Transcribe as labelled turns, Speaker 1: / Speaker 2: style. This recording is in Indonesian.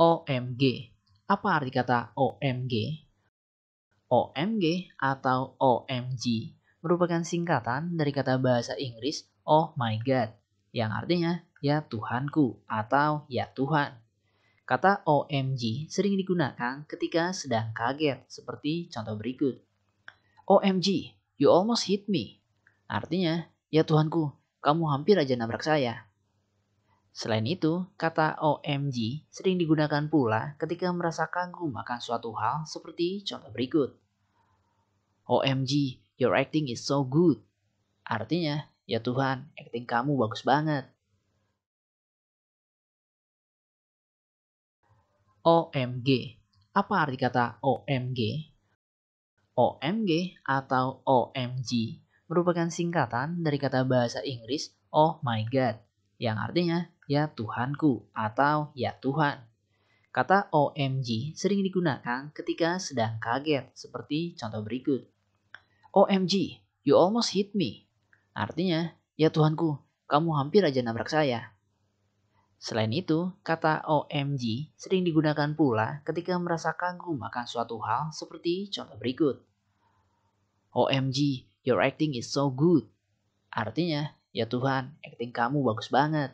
Speaker 1: OMG. Apa arti kata OMG? OMG atau OMG merupakan singkatan dari kata bahasa Inggris Oh my God yang artinya ya Tuhanku atau ya Tuhan. Kata OMG sering digunakan ketika sedang kaget seperti contoh berikut. OMG, you almost hit me. Artinya, ya Tuhanku, kamu hampir aja nabrak saya. Selain itu, kata OMG sering digunakan pula ketika merasa kagum akan suatu hal seperti contoh berikut. OMG, your acting is so good. Artinya, ya Tuhan, acting kamu bagus banget. OMG. Apa arti kata OMG? OMG atau OMG merupakan singkatan dari kata bahasa Inggris Oh My God yang artinya ya Tuhanku atau ya Tuhan. Kata OMG sering digunakan ketika sedang kaget seperti contoh berikut. OMG, you almost hit me. Artinya, ya Tuhanku, kamu hampir aja nabrak saya. Selain itu, kata OMG sering digunakan pula ketika merasa kagum akan suatu hal seperti contoh berikut. OMG, your acting is so good. Artinya,
Speaker 2: Ya Tuhan, acting kamu bagus banget.